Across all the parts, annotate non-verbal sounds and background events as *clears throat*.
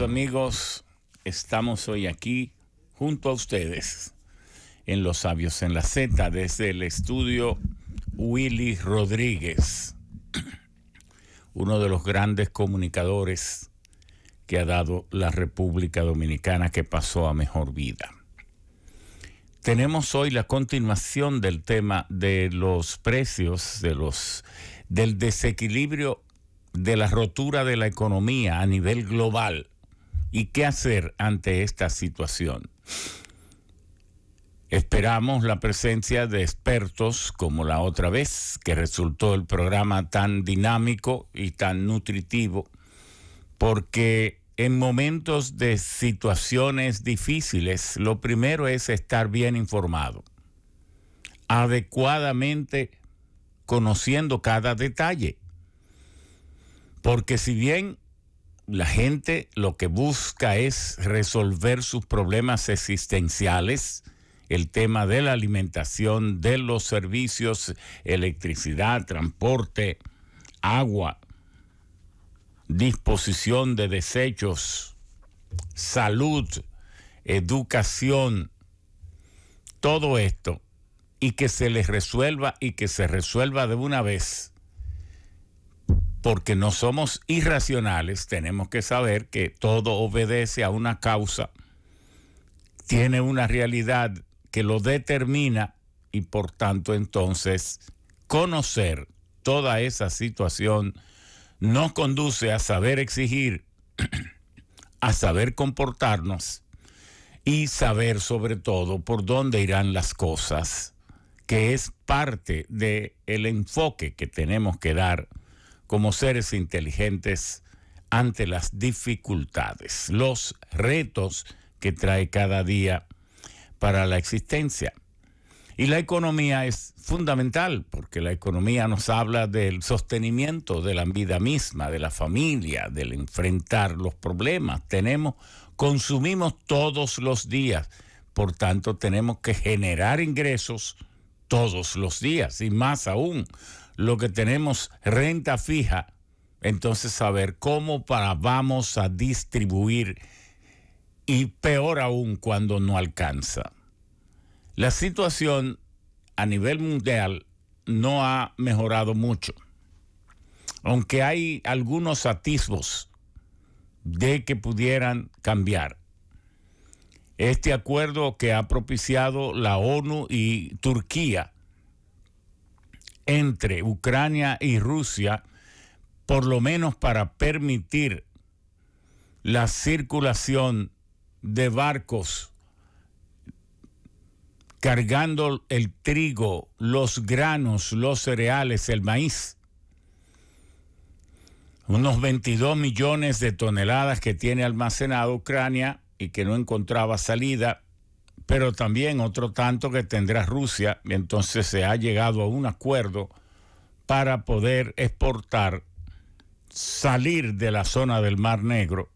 amigos, estamos hoy aquí junto a ustedes en Los Sabios en la Z desde el estudio Willy Rodríguez, *clears throat* uno de los grandes comunicadores que ha dado la República Dominicana que pasó a mejor vida. Tenemos hoy la continuación del tema de los precios, de los, del desequilibrio, de la rotura de la economía a nivel global ¿Y qué hacer ante esta situación? Esperamos la presencia de expertos como la otra vez, que resultó el programa tan dinámico y tan nutritivo, porque en momentos de situaciones difíciles lo primero es estar bien informado, adecuadamente conociendo cada detalle, porque si bien la gente lo que busca es resolver sus problemas existenciales, el tema de la alimentación, de los servicios, electricidad, transporte, agua, disposición de desechos, salud, educación, todo esto, y que se les resuelva y que se resuelva de una vez porque no somos irracionales, tenemos que saber que todo obedece a una causa, tiene una realidad que lo determina y por tanto entonces conocer toda esa situación nos conduce a saber exigir, *clears throat* a saber comportarnos y saber sobre todo por dónde irán las cosas, que es parte del el enfoque que tenemos que dar como seres inteligentes ante las dificultades, los retos que trae cada día para la existencia. Y la economía es fundamental, porque la economía nos habla del sostenimiento de la vida misma, de la familia, del enfrentar los problemas. Tenemos, consumimos todos los días, por tanto tenemos que generar ingresos todos los días y más aún lo que tenemos renta fija, entonces saber cómo para vamos a distribuir y peor aún cuando no alcanza. La situación a nivel mundial no ha mejorado mucho, aunque hay algunos atisbos de que pudieran cambiar. Este acuerdo que ha propiciado la ONU y Turquía entre Ucrania y Rusia, por lo menos para permitir la circulación de barcos cargando el trigo, los granos, los cereales, el maíz. Unos 22 millones de toneladas que tiene almacenada Ucrania y que no encontraba salida pero también otro tanto que tendrá Rusia. Entonces se ha llegado a un acuerdo para poder exportar, salir de la zona del Mar Negro,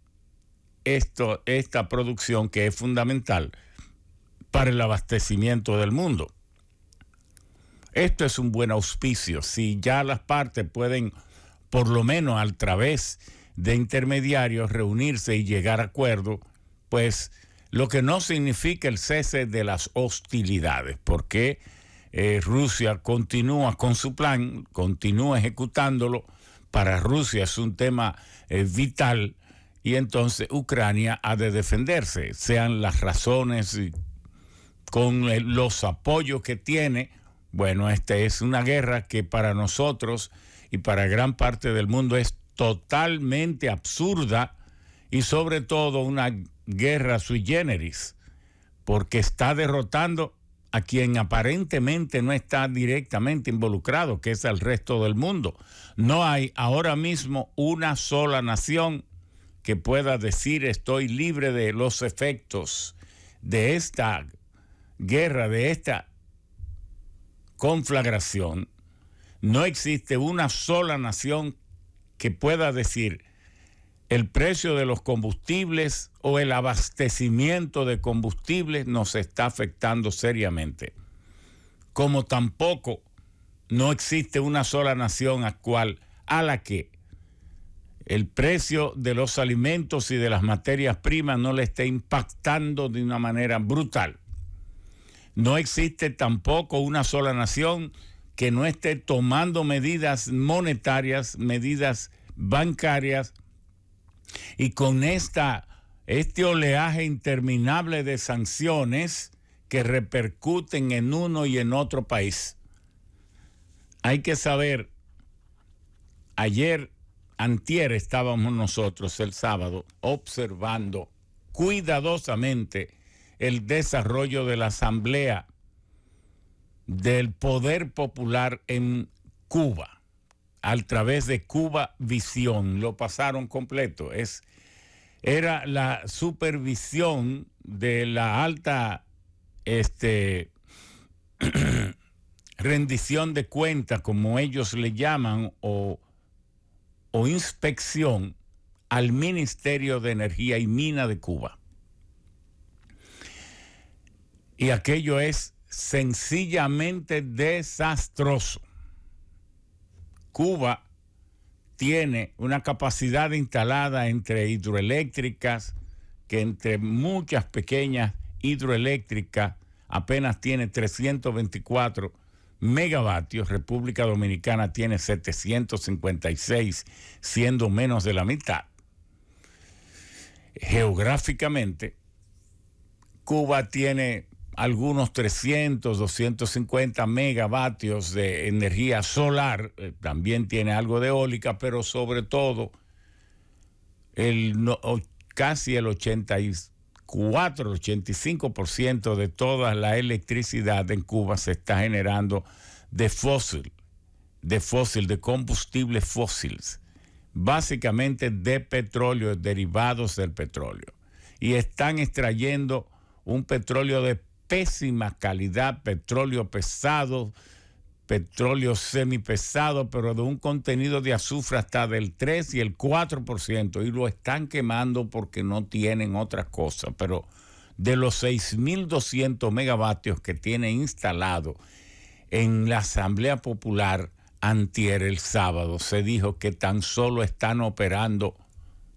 esto, esta producción que es fundamental para el abastecimiento del mundo. Esto es un buen auspicio. Si ya las partes pueden, por lo menos a través de intermediarios, reunirse y llegar a acuerdo, pues lo que no significa el cese de las hostilidades, porque eh, Rusia continúa con su plan, continúa ejecutándolo. Para Rusia es un tema eh, vital y entonces Ucrania ha de defenderse, sean las razones con eh, los apoyos que tiene. Bueno, esta es una guerra que para nosotros y para gran parte del mundo es totalmente absurda y sobre todo una guerra sui generis, porque está derrotando a quien aparentemente no está directamente involucrado, que es al resto del mundo. No hay ahora mismo una sola nación que pueda decir estoy libre de los efectos de esta guerra, de esta conflagración. No existe una sola nación que pueda decir el precio de los combustibles o el abastecimiento de combustibles nos está afectando seriamente. Como tampoco no existe una sola nación actual a la que el precio de los alimentos y de las materias primas no le esté impactando de una manera brutal. No existe tampoco una sola nación que no esté tomando medidas monetarias, medidas bancarias, y con esta, este oleaje interminable de sanciones que repercuten en uno y en otro país. Hay que saber, ayer, antier estábamos nosotros el sábado observando cuidadosamente el desarrollo de la asamblea del poder popular en Cuba al través de Cuba Visión. Lo pasaron completo. Es, era la supervisión de la alta este, *clears throat* rendición de cuentas, como ellos le llaman, o, o inspección al Ministerio de Energía y Mina de Cuba. Y aquello es sencillamente desastroso. Cuba tiene una capacidad instalada entre hidroeléctricas, que entre muchas pequeñas hidroeléctricas apenas tiene 324 megavatios, República Dominicana tiene 756, siendo menos de la mitad. Geográficamente, Cuba tiene algunos 300, 250 megavatios de energía solar, eh, también tiene algo de eólica, pero sobre todo el casi el 84, 85% de toda la electricidad en Cuba se está generando de fósil, de fósil, de combustibles fósiles, básicamente de petróleo, derivados del petróleo. Y están extrayendo un petróleo de pésima calidad, petróleo pesado, petróleo semipesado, pero de un contenido de azufre hasta del 3 y el 4%, y lo están quemando porque no tienen otra cosa. Pero de los 6.200 megavatios que tiene instalado en la Asamblea Popular antier el sábado, se dijo que tan solo están operando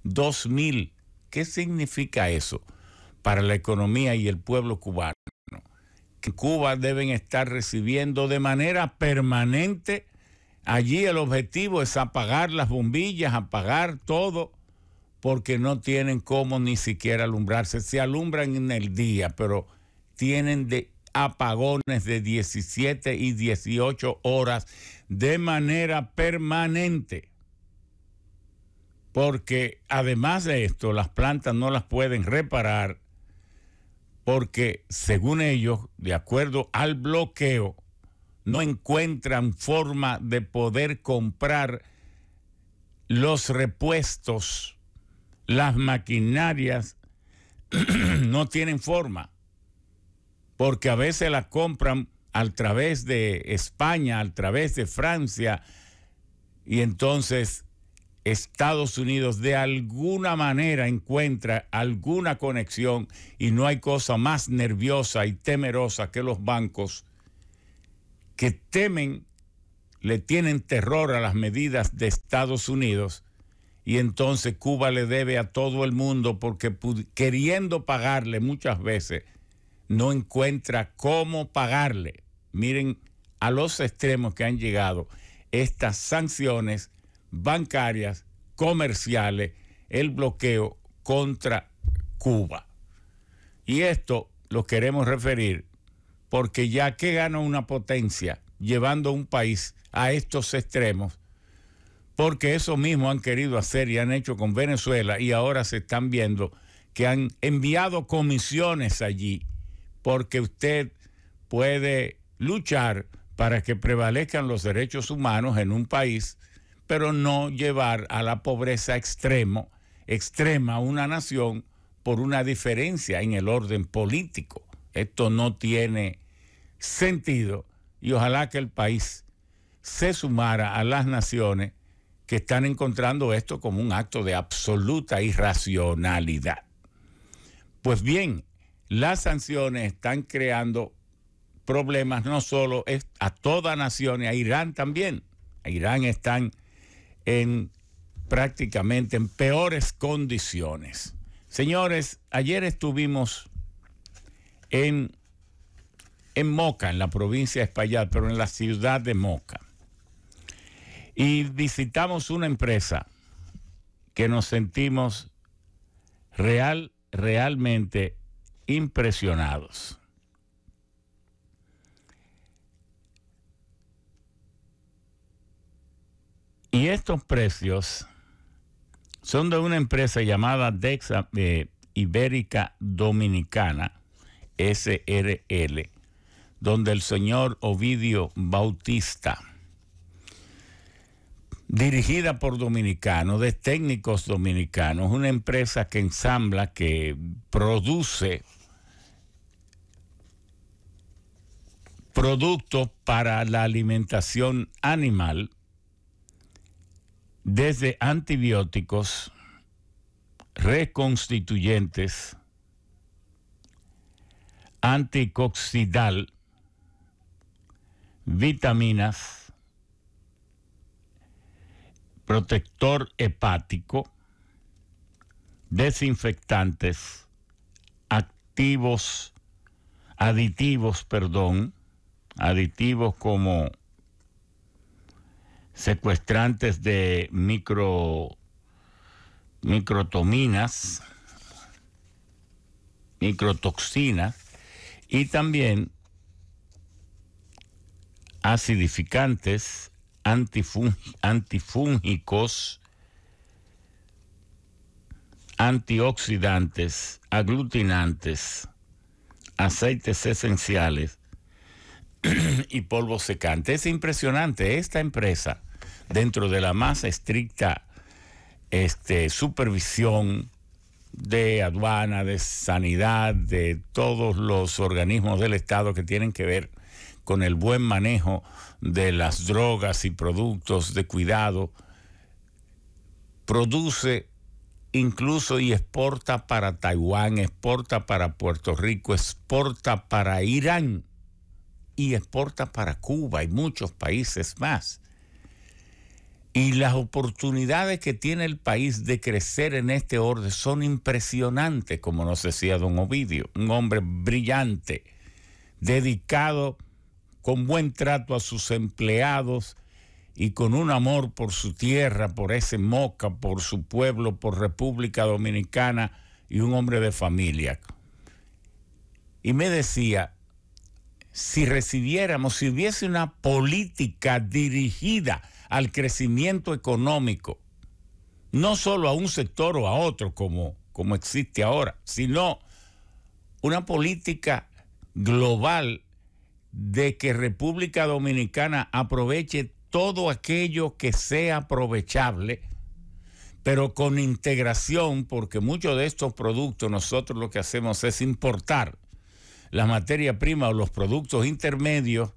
2.000. ¿Qué significa eso para la economía y el pueblo cubano? Cuba deben estar recibiendo de manera permanente. Allí el objetivo es apagar las bombillas, apagar todo, porque no tienen cómo ni siquiera alumbrarse. Se alumbran en el día, pero tienen de apagones de 17 y 18 horas de manera permanente. Porque además de esto, las plantas no las pueden reparar porque según ellos, de acuerdo al bloqueo, no encuentran forma de poder comprar los repuestos, las maquinarias, *clears throat* no tienen forma, porque a veces las compran a través de España, a través de Francia, y entonces Estados Unidos de alguna manera encuentra alguna conexión y no hay cosa más nerviosa y temerosa que los bancos que temen, le tienen terror a las medidas de Estados Unidos y entonces Cuba le debe a todo el mundo porque queriendo pagarle muchas veces no encuentra cómo pagarle. Miren a los extremos que han llegado estas sanciones bancarias, comerciales, el bloqueo contra Cuba. Y esto lo queremos referir porque ya que gana una potencia llevando un país a estos extremos, porque eso mismo han querido hacer y han hecho con Venezuela y ahora se están viendo que han enviado comisiones allí, porque usted puede luchar para que prevalezcan los derechos humanos en un país pero no llevar a la pobreza extremo, extrema una nación por una diferencia en el orden político. Esto no tiene sentido y ojalá que el país se sumara a las naciones que están encontrando esto como un acto de absoluta irracionalidad. Pues bien, las sanciones están creando problemas no solo a toda nación, a Irán también. A Irán están en prácticamente en peores condiciones. Señores, ayer estuvimos en, Moca, en la provincia de Espaillat, pero en la ciudad de Moca. Y visitamos una empresa que nos sentimos real, realmente impresionados. Y estos precios son de una empresa llamada Dexa eh, Ibérica Dominicana, SRL, donde el señor Ovidio Bautista, dirigida por dominicanos, de técnicos dominicanos, una empresa que ensambla, que produce productos para la alimentación animal desde antibióticos, reconstituyentes, anticoxidal, vitaminas, protector hepático, desinfectantes, activos, aditivos, perdón, aditivos como secuestrantes de micro, microtominas, microtoxinas y también acidificantes, antifúngicos, antioxidantes, aglutinantes, aceites esenciales *clears throat* y polvo secante. Es impresionante, esta empresa, dentro de la más estricta este, supervisión de aduana, de sanidad, de todos los organismos del Estado que tienen que ver con el buen manejo de las drogas y productos de cuidado, produce incluso y exporta para Taiwán, exporta para Puerto Rico, exporta para Irán y exporta para Cuba y muchos países más. Y las oportunidades que tiene el país de crecer en este orden son impresionantes, como nos decía don Ovidio, un hombre brillante, dedicado, con buen trato a sus empleados y con un amor por su tierra, por ese Moca, por su pueblo, por República Dominicana y un hombre de familia. Y me decía, si recibiéramos, si hubiese una política dirigida al crecimiento económico, no solo a un sector o a otro como, como existe ahora, sino una política global de que República Dominicana aproveche todo aquello que sea aprovechable, pero con integración, porque muchos de estos productos nosotros lo que hacemos es importar la materia prima o los productos intermedios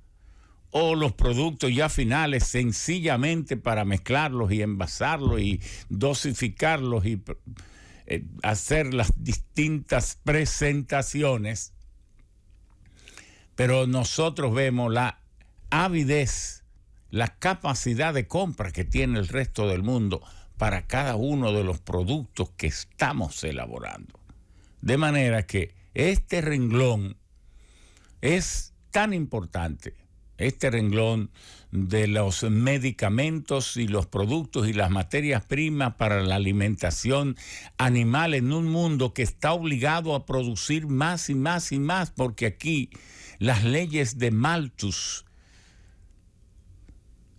o los productos ya finales sencillamente para mezclarlos y envasarlos y dosificarlos y eh, hacer las distintas presentaciones. Pero nosotros vemos la avidez, la capacidad de compra que tiene el resto del mundo para cada uno de los productos que estamos elaborando. De manera que este renglón es tan importante este renglón de los medicamentos y los productos y las materias primas para la alimentación animal en un mundo que está obligado a producir más y más y más, porque aquí las leyes de Malthus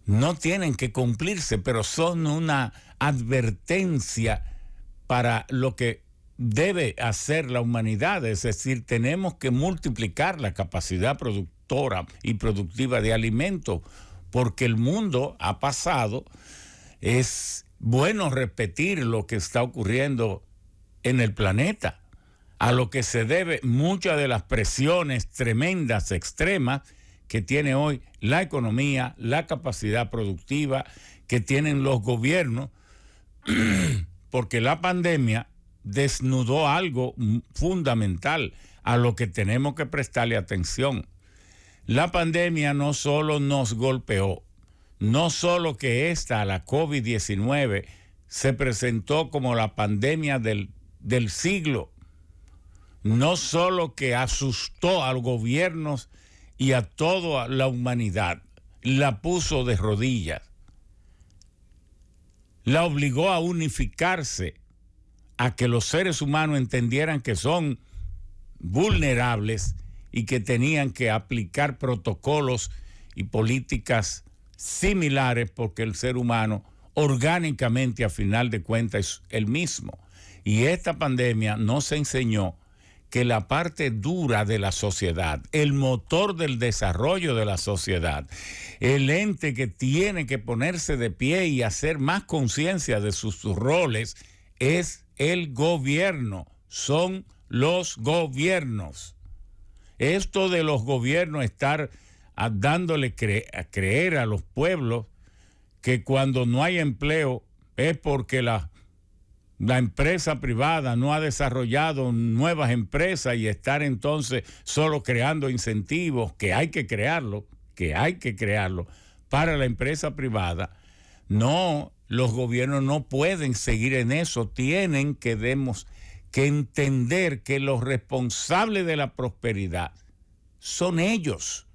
no tienen que cumplirse, pero son una advertencia para lo que debe hacer la humanidad, es decir, tenemos que multiplicar la capacidad productora y productiva de alimentos, porque el mundo ha pasado, es bueno repetir lo que está ocurriendo en el planeta, a lo que se debe muchas de las presiones tremendas, extremas, que tiene hoy la economía, la capacidad productiva, que tienen los gobiernos, *clears throat* porque la pandemia desnudó algo fundamental a lo que tenemos que prestarle atención. La pandemia no solo nos golpeó, no solo que esta, la COVID-19, se presentó como la pandemia del, siglo, no solo que asustó a los gobiernos y a toda la humanidad, la puso de rodillas, la obligó a unificarse, a que los seres humanos entendieran que son vulnerables y que tenían que aplicar protocolos y políticas similares porque el ser humano orgánicamente a final de cuentas es el mismo. Y esta pandemia nos enseñó que la parte dura de la sociedad, el motor del desarrollo de la sociedad, el ente que tiene que ponerse de pie y hacer más conciencia de sus roles, es el gobierno, son los gobiernos. Esto de los gobiernos estar dándole creer a los pueblos que cuando no hay empleo es porque la, la empresa privada no ha desarrollado nuevas empresas y estar entonces solo creando incentivos, que hay que crearlo, que hay que crearlo para la empresa privada. No, los gobiernos no pueden seguir en eso, tienen que, demos, que entender que los responsables de la prosperidad son ellos.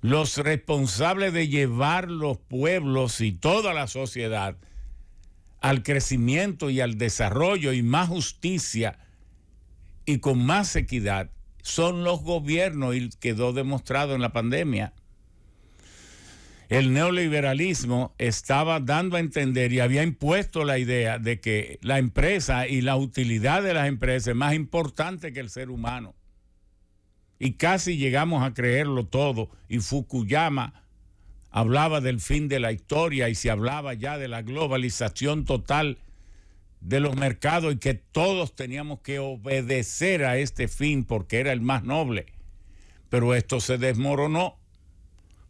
Los responsables de llevar los pueblos y toda la sociedad al crecimiento y al desarrollo y más justicia y con más equidad son los gobiernos y quedó demostrado en la pandemia el neoliberalismo estaba dando a entender y había impuesto la idea de que la empresa y la utilidad de las empresas es más importante que el ser humano. Y casi llegamos a creerlo todo. Y Fukuyama hablaba del fin de la historia y se hablaba ya de la globalización total de los mercados y que todos teníamos que obedecer a este fin porque era el más noble. Pero esto se desmoronó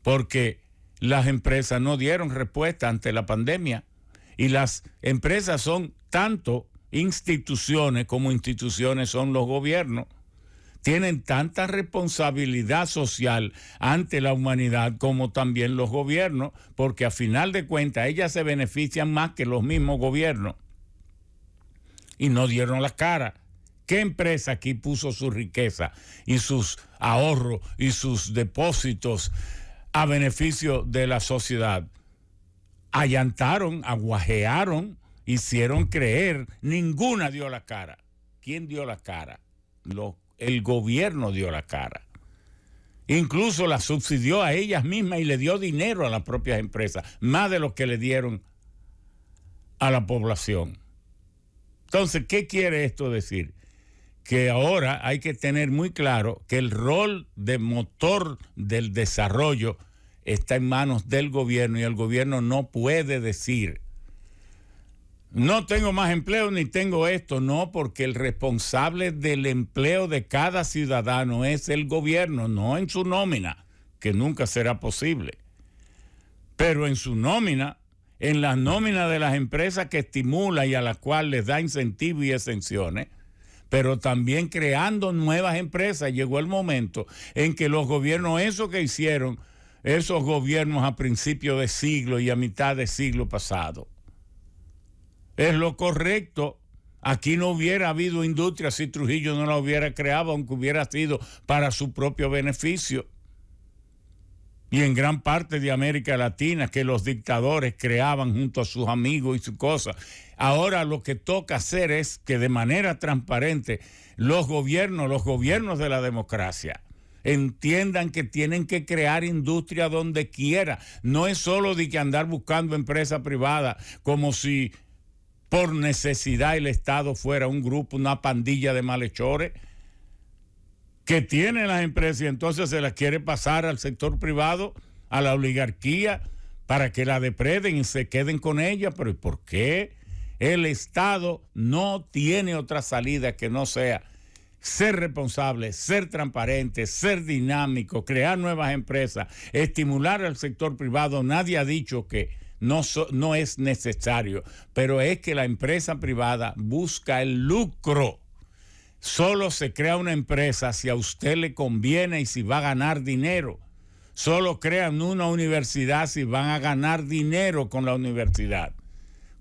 porque las empresas no dieron respuesta ante la pandemia y las empresas son tanto instituciones como instituciones son los gobiernos. Tienen tanta responsabilidad social ante la humanidad como también los gobiernos, porque a final de cuentas ellas se benefician más que los mismos gobiernos. Y no dieron la cara. ¿Qué empresa aquí puso su riqueza y sus ahorros y sus depósitos a beneficio de la sociedad. Allantaron, aguajearon, hicieron creer, ninguna dio la cara. ¿Quién dio la cara? el gobierno dio la cara. Incluso la subsidió a ellas mismas y le dio dinero a las propias empresas, más de lo que le dieron a la población. Entonces, ¿qué quiere esto decir? que ahora hay que tener muy claro que el rol de motor del desarrollo está en manos del gobierno y el gobierno no puede decir, no tengo más empleo ni tengo esto, no, porque el responsable del empleo de cada ciudadano es el gobierno, no en su nómina, que nunca será posible, pero en su nómina, en las nóminas de las empresas que estimula y a las cuales les da incentivos y exenciones pero también creando nuevas empresas. Llegó el momento en que los gobiernos, eso que hicieron, esos gobiernos a principios de siglo y a mitad de siglo pasado. Es lo correcto. Aquí no hubiera habido industria si Trujillo no la hubiera creado, aunque hubiera sido para su propio beneficio. Y en gran parte de América Latina, que los dictadores creaban junto a sus amigos y sus cosas. Ahora lo que toca hacer es que de manera transparente los gobiernos, los gobiernos de la democracia, entiendan que tienen que crear industria donde quiera. No es solo de que andar buscando empresa privada como si por necesidad el Estado fuera un grupo, una pandilla de malhechores que tiene las empresas y entonces se las quiere pasar al sector privado, a la oligarquía, para que la depreden y se queden con ella. Pero ¿y ¿por qué? El Estado no tiene otra salida que no sea ser responsable, ser transparente, ser dinámico, crear nuevas empresas, estimular al sector privado. Nadie ha dicho que no, no es necesario, pero es que la empresa privada busca el lucro. Solo se crea una empresa si a usted le conviene y si va a ganar dinero. Solo crean una universidad si van a ganar dinero con la universidad.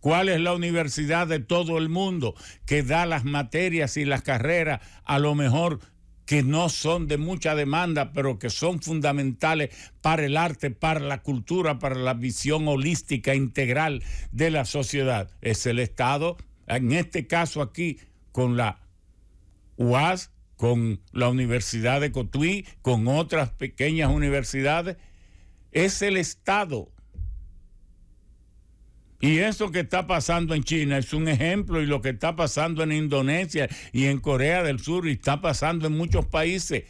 ¿Cuál es la universidad de todo el mundo que da las materias y las carreras a lo mejor que no son de mucha demanda, pero que son fundamentales para el arte, para la cultura, para la visión holística integral de la sociedad? Es el Estado, en este caso aquí, con la UAS, con la Universidad de Cotuí, con otras pequeñas universidades. Es el Estado y eso que está pasando en China es un ejemplo y lo que está pasando en Indonesia y en Corea del Sur y está pasando en muchos países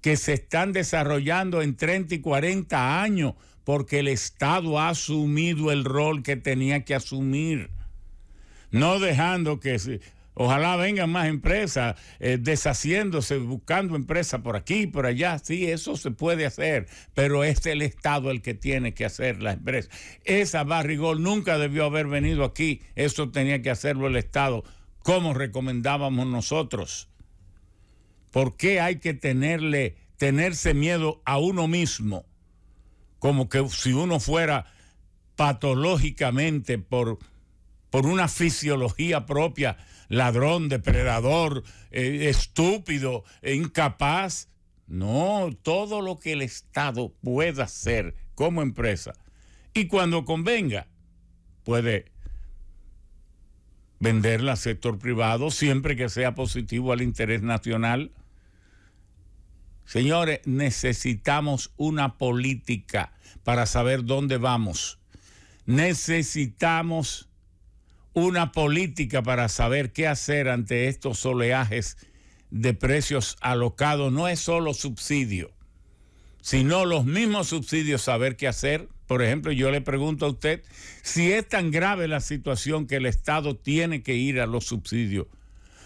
que se están desarrollando en 30 y 40 años porque el Estado ha asumido el rol que tenía que asumir, no dejando que Ojalá vengan más empresas eh, deshaciéndose, buscando empresas por aquí, por allá. Sí, eso se puede hacer, pero es el Estado el que tiene que hacer las empresas. Esa barrigol nunca debió haber venido aquí. Eso tenía que hacerlo el Estado, como recomendábamos nosotros. ¿Por qué hay que tenerle, tenerse miedo a uno mismo? Como que si uno fuera patológicamente por, por una fisiología propia ladrón, depredador, eh, estúpido, e incapaz. No, todo lo que el Estado pueda hacer como empresa. Y cuando convenga, puede venderla al sector privado siempre que sea positivo al interés nacional. Señores, necesitamos una política para saber dónde vamos. Necesitamos una política para saber qué hacer ante estos oleajes de precios alocados. No es solo subsidio, sino los mismos subsidios saber qué hacer. Por ejemplo, yo le pregunto a usted si es tan grave la situación que el Estado tiene que ir a los subsidios.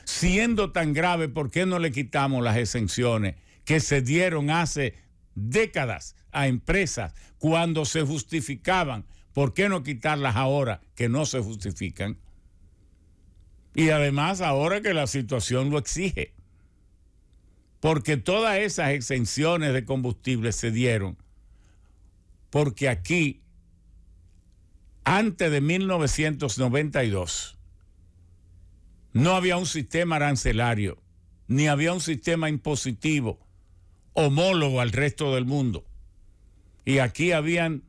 Siendo tan grave, ¿por qué no le quitamos las exenciones que se dieron hace décadas a empresas cuando se justificaban ¿Por qué no quitarlas ahora que no se justifican? Y además ahora que la situación lo exige. Porque todas esas exenciones de combustible se dieron porque aquí, antes de 1992, no había un sistema arancelario, ni había un sistema impositivo homólogo al resto del mundo. Y aquí habían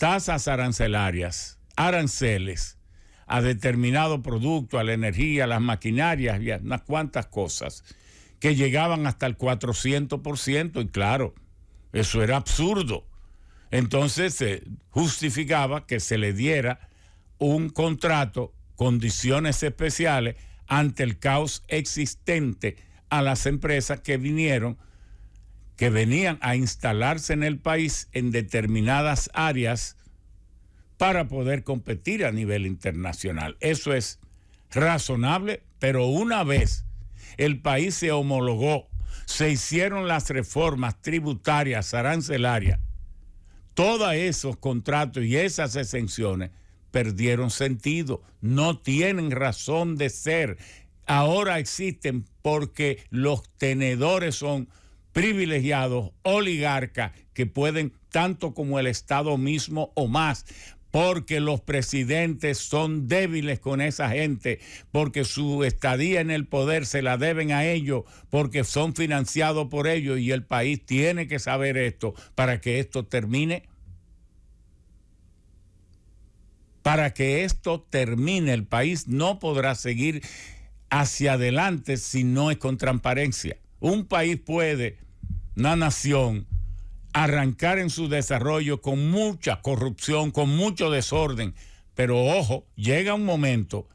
tasas arancelarias, aranceles a determinado producto, a la energía, a las maquinarias y a unas cuantas cosas que llegaban hasta el 400% y claro, eso era absurdo. Entonces se justificaba que se le diera un contrato, condiciones especiales ante el caos existente a las empresas que vinieron que venían a instalarse en el país en determinadas áreas para poder competir a nivel internacional. Eso es razonable, pero una vez el país se homologó, se hicieron las reformas tributarias, arancelarias, todos esos contratos y esas exenciones perdieron sentido, no tienen razón de ser. Ahora existen porque los tenedores son privilegiados, oligarcas, que pueden tanto como el Estado mismo o más, porque los presidentes son débiles con esa gente, porque su estadía en el poder se la deben a ellos, porque son financiados por ellos y el país tiene que saber esto para que esto termine. Para que esto termine, el país no podrá seguir hacia adelante si no es con transparencia un país puede, una nación, arrancar en su desarrollo con mucha corrupción, con mucho desorden, pero ojo, llega un momento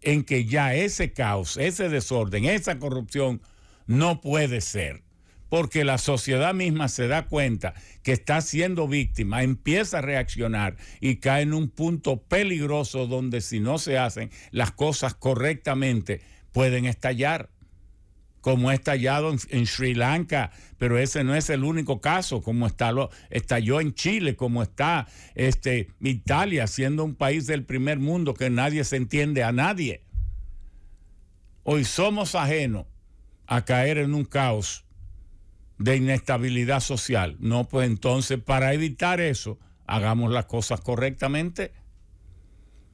en que ya ese caos, ese desorden, esa corrupción no puede ser, porque la sociedad misma se da cuenta que está siendo víctima, empieza a reaccionar y cae en un punto peligroso donde si no se hacen las cosas correctamente pueden estallar como ha estallado en, Sri Lanka, pero ese no es el único caso, como estalló, estalló en Chile, como está este, Italia, siendo un país del primer mundo que nadie se entiende a nadie. Hoy somos ajenos a caer en un caos de inestabilidad social. No, pues entonces para evitar eso, hagamos las cosas correctamente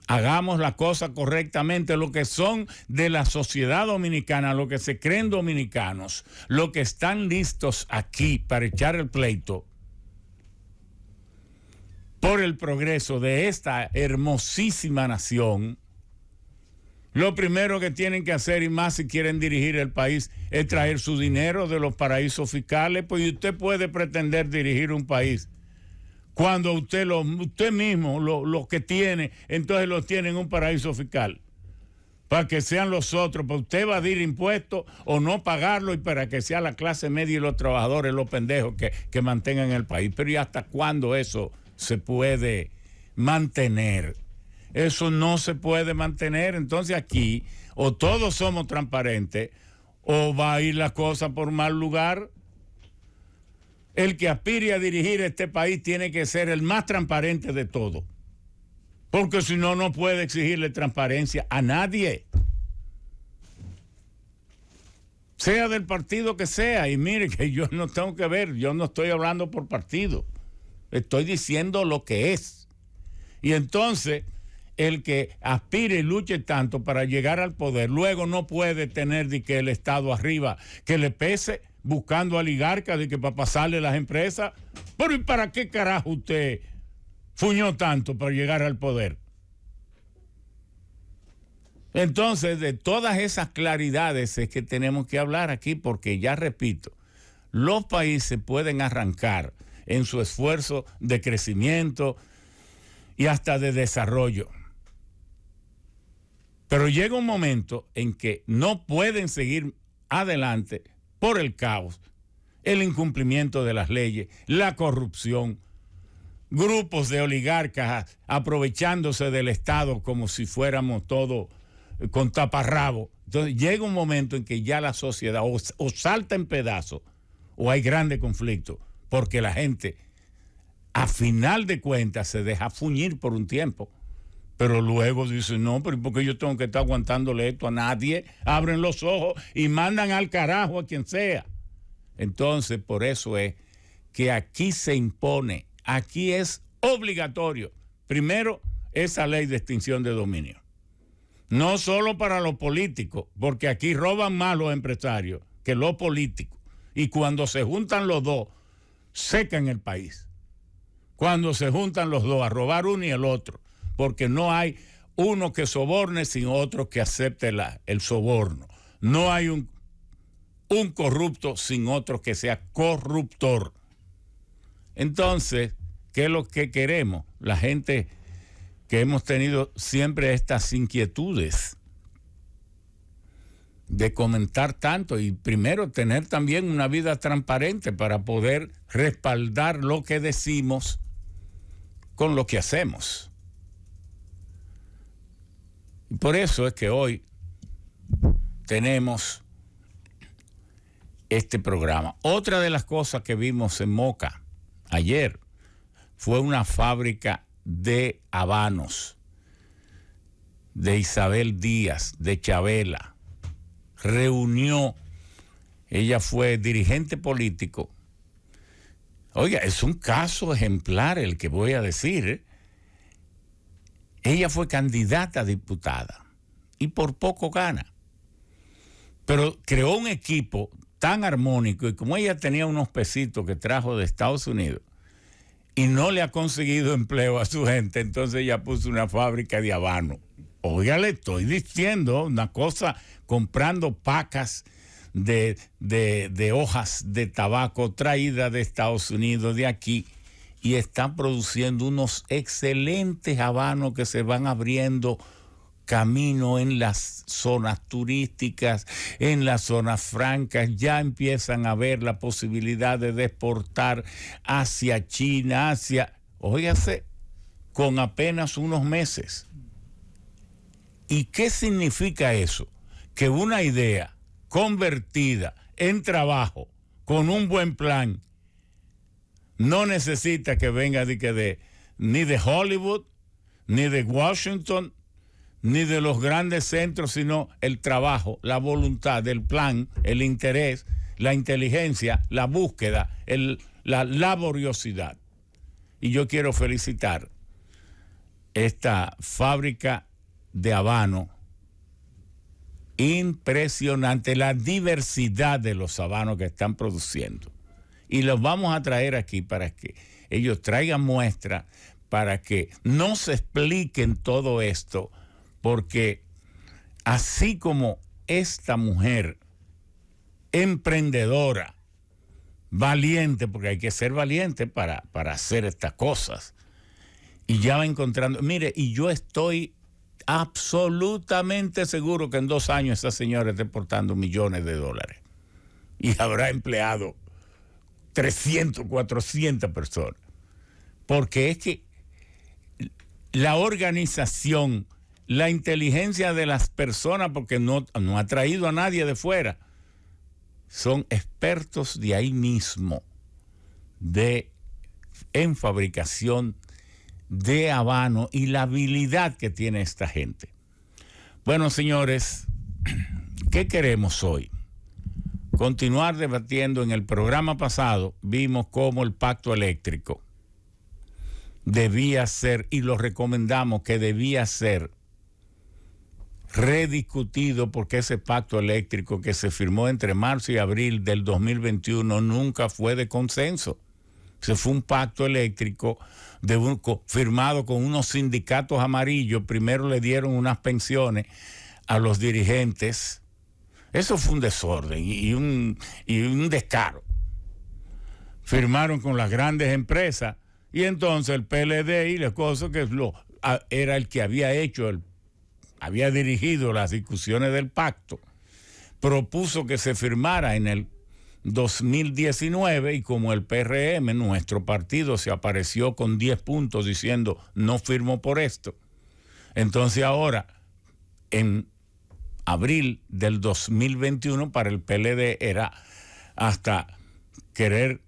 hagamos las cosas correctamente, lo que son de la sociedad dominicana, lo que se creen dominicanos, lo que están listos aquí para echar el pleito por el progreso de esta hermosísima nación, lo primero que tienen que hacer, y más si quieren dirigir el país, es traer su dinero de los paraísos fiscales, pues usted puede pretender dirigir un país cuando usted, lo, usted mismo, los que tiene, entonces los tiene en un paraíso fiscal. Para que sean los otros, para usted va ir impuestos o no pagarlo y para que sea la clase media y los trabajadores, los pendejos que, que mantengan el país. Pero ¿y hasta cuándo eso se puede mantener? Eso no se puede mantener. Entonces aquí o todos somos transparentes o va a ir la cosa por mal lugar el que aspire a dirigir este país tiene que ser el más transparente de todo. Porque si no, no puede exigirle transparencia a nadie. Sea del partido que sea. Y mire que yo no tengo que ver, yo no estoy hablando por partido. Estoy diciendo lo que es. Y entonces, el que aspire y luche tanto para llegar al poder, luego no puede tener de que el Estado arriba, que le pese buscando oligarcas de que para pasarle las empresas. Pero ¿y para qué carajo usted fuñó tanto para llegar al poder? Entonces, de todas esas claridades es que tenemos que hablar aquí porque ya repito, los países pueden arrancar en su esfuerzo de crecimiento y hasta de desarrollo. Pero llega un momento en que no pueden seguir adelante por el caos, el incumplimiento de las leyes, la corrupción, grupos de oligarcas aprovechándose del Estado como si fuéramos todos eh, con taparrabo. Entonces llega un momento en que ya la sociedad o, o salta en pedazos o hay grande conflicto, porque la gente a final de cuentas se deja fuñir por un tiempo. Pero luego dicen, no, pero ¿por qué yo tengo que estar aguantándole esto a nadie? Abren los ojos y mandan al carajo a quien sea. Entonces, por eso es que aquí se impone, aquí es obligatorio, primero, esa ley de extinción de dominio. No solo para los políticos, porque aquí roban más los empresarios que los políticos. Y cuando se juntan los dos, secan el país. Cuando se juntan los dos a robar uno y el otro porque no hay uno que soborne sin otro que acepte el soborno. No hay un, un corrupto sin otro que sea corruptor. Entonces, ¿qué es lo que queremos? La gente que hemos tenido siempre estas inquietudes de comentar tanto y primero tener también una vida transparente para poder respaldar lo que decimos con lo que hacemos. Y por eso es que hoy tenemos este programa. Otra de las cosas que vimos en Moca ayer fue una fábrica de habanos de Isabel Díaz, de Chabela. Reunió, ella fue dirigente político. Oiga, es un caso ejemplar el que voy a decir. ¿eh? Ella fue candidata a diputada y por poco gana. Pero creó un equipo tan armónico y como ella tenía unos pesitos que trajo de Estados Unidos y no le ha conseguido empleo a su gente, entonces ella puso una fábrica de habano. Oiga, le estoy diciendo una cosa, comprando pacas de, de, hojas de tabaco traídas de Estados Unidos, de aquí y están produciendo unos excelentes habanos que se van abriendo camino en las zonas turísticas, en las zonas francas, ya empiezan a ver la posibilidad de exportar hacia China, hacia, óigase, con apenas unos meses. ¿Y qué significa eso? Que una idea convertida en trabajo, con un buen plan, no necesita que venga ni de Hollywood, ni de Washington, ni de los grandes centros, sino el trabajo, la voluntad, el plan, el interés, la inteligencia, la búsqueda, la laboriosidad. Y yo quiero felicitar esta fábrica de habano. Impresionante la diversidad de los habanos que están produciendo y los vamos a traer aquí para que ellos traigan muestra, para que nos expliquen todo esto, porque así como esta mujer emprendedora, valiente, porque hay que ser valiente para, para hacer estas cosas, y ya va encontrando, mire, y yo estoy absolutamente seguro que en dos años esa señora esté portando millones de dólares y habrá empleado 300, 400 personas. Porque es que la organización, la inteligencia de las personas, porque no, no ha traído a nadie de fuera, son expertos de ahí mismo, de, en fabricación de habano y la habilidad que tiene esta gente. Bueno, señores, *clears throat* ¿qué queremos hoy? continuar debatiendo. En el programa pasado vimos cómo el pacto eléctrico debía ser, y lo recomendamos que debía ser, rediscutido porque ese pacto eléctrico que se firmó entre marzo y abril del 2021 nunca fue de consenso. Se fue un pacto eléctrico firmado con unos sindicatos amarillos. Primero le dieron unas pensiones a los dirigentes eso fue un desorden y un, descaro. Firmaron con las grandes empresas y entonces el PLD y el cosas que lo, era el que había hecho, había dirigido las discusiones del pacto, propuso que se firmara en el 2019 y como el PRM, nuestro partido, se apareció con 10 puntos diciendo no firmo por esto, entonces ahora en abril del 2021 para el PLD era hasta querer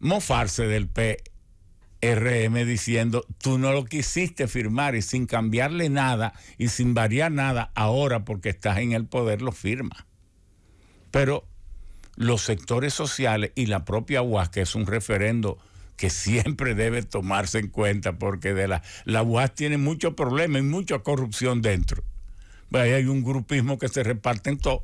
mofarse del PRM diciendo, tú no lo quisiste firmar y sin cambiarle nada y sin variar nada, ahora porque estás en el poder lo firma. Pero los sectores sociales y la propia UAS, que es un referendo que siempre debe tomarse en cuenta porque de la, la UAS tiene muchos problemas y mucha corrupción dentro hay un grupismo que se reparten todo.